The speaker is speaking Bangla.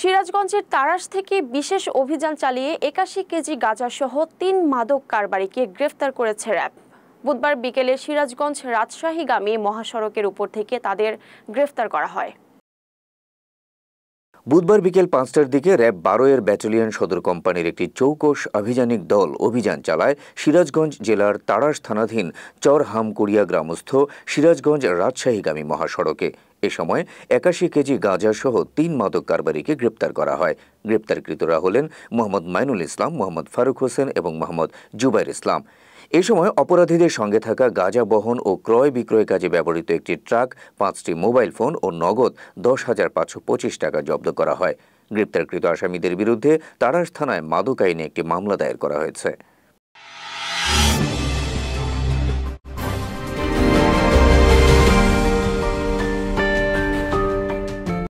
সিরাজগঞ্জের তারাস থেকে বিশেষ অভিযান চালিয়ে একাশি কেজি গাঁজাসহ তিন মাদক কারবারিকে গ্রেফতার করেছে র্যাব বুধবার বিকেলে সিরাজগঞ্জ রাজশাহীগামী মহাসড়কের উপর থেকে তাদের গ্রেফতার করা হয় বুধবার বিকেল পাঁচটার দিকে র্যাব বারো এর ব্যাটালিয়ন সদর কোম্পানির একটি চৌকশ আভিযানিক দল অভিযান চালায় সিরাজগঞ্জ জেলার তারাস থানাধীন চর হামকুড়িয়া গ্রামস্থ সিরাজগঞ্জ রাজশাহীগামী মহাসড়কে এ সময় একাশি কেজি গাঁজাসহ তিন মাদক কারবারিকে গ্রেপ্তার করা হয় গ্রেপ্তারকৃতরা হলেন মোহাম্মদ মাইনুল ইসলাম মোহাম্মদ ফারুক হোসেন এবং মোহাম্মদ জুবাইর ইসলাম এ সময় অপরাধীদের সঙ্গে থাকা গাঁজা বহন ও ক্রয় বিক্রয় কাজে ব্যবহৃত একটি ট্রাক পাঁচটি মোবাইল ফোন ও নগদ দশ হাজার পাঁচশো পঁচিশ টাকা জব্দ করা হয় গ্রেপ্তারকৃত আসামিদের বিরুদ্ধে তারাস থানায় মাদক আইনে একটি মামলা দায়ের করা হয়েছে